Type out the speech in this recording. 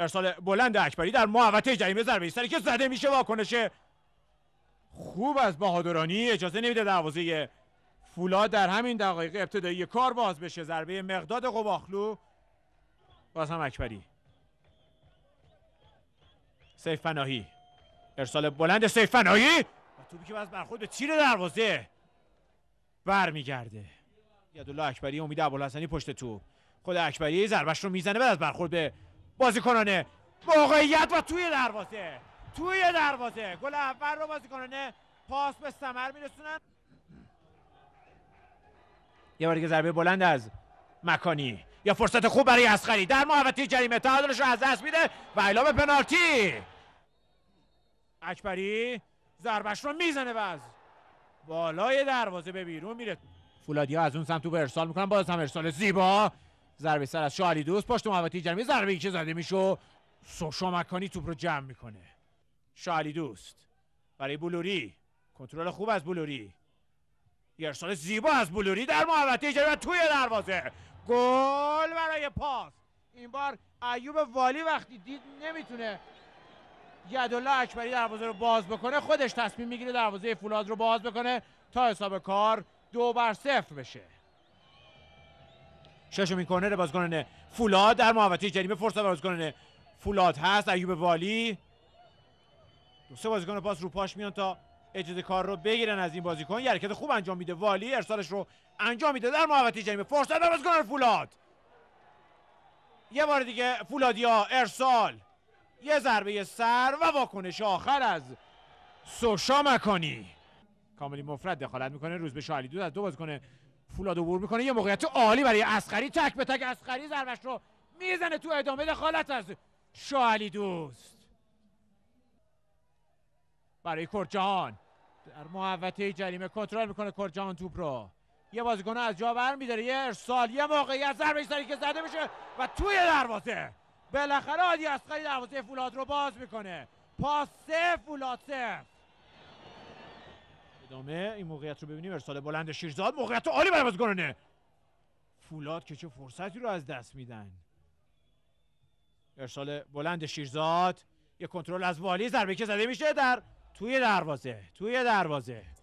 ارسال بلند اکبری در محوطه جریمه ضربه سری که زده میشه واکنش خوب از بهادرانی اجازه نمیده دروازه فولاد در همین دقایق ابتدایی کار باز بشه ضربه مقداد قباخلو باز هم اکبری سیف فناهی ارسال بلند سیف فناهی و توپی که باز برخورد به تیر دروازه برمیگرده یدالله اکبری امید ابوالحسنی پشت تو خود اکبری ضربش رو میزنه بعد از برخورد به بازیکنان موقعیت و توی دروازه توی دروازه گل اول رو بازیکنان پاس به سمر میرسونن یه بار دیگه ضربه بلند از مکانی یا فرصت خوب برای اسخری در محوطه جریمه تعادلش رو از دست میده و اعلام پنالتی اکبری ضربش رو میزنه و بالای دروازه به بیرون میره فولادیا از اون سمت تو ارسال میکنن باز هم ارسال زیبا ضربه سر از شاهلی دوست پشت محوطه جریمه ضربه ای که زده میشه سوشا مکانی توپ رو جمع میکنه شاهلی دوست برای بلوری کنترل خوب از بلوری ارسال زیبا از بلوری در محوطه جریمه توی دروازه گل برای پاس این بار ایوب والی وقتی دید نمیتونه یدالله اکبری دروازه رو باز بکنه خودش تصمیم میگیره دروازه فولاد رو باز بکنه تا حساب کار دو بر صفر بشه ششمین کورنر بازیکن فولاد در محوطه جریمه فرصت بازیکن فولاد هست ایوب والی دو سه بازیکن پاس رو پاش میان تا اجازه کار رو بگیرن از این بازیکن حرکت خوب انجام میده والی ارسالش رو انجام میده در محوطه جریمه فرصت بازیکن فولاد یه بار دیگه فولادیا ارسال یه ضربه سر و واکنش آخر از سوشا مکانی کاملی مفرد دخالت میکنه روز به شالی دو از دو بازیکن فولاد عبور میکنه یه موقعیت عالی برای اسخری تک به تک اسخری ضربش رو میزنه تو ادامه دخالت از شاهلی دوست برای کرجهان در محوطه جریمه کنترل میکنه کرجهان توپ رو یه بازیکن از جا بر میداره یه ارسال یه موقعیت ضربه سری که زده میشه و توی دروازه بالاخره عادی اسخری دروازه فولاد رو باز میکنه پاس فولاد صفر ادامه این موقعیت رو ببینیم ارسال بلند شیرزاد موقعیت عالی برای فولاد که چه فرصتی رو از دست میدن ارسال بلند شیرزاد یه کنترل از والی ضربه که زده میشه در توی دروازه توی دروازه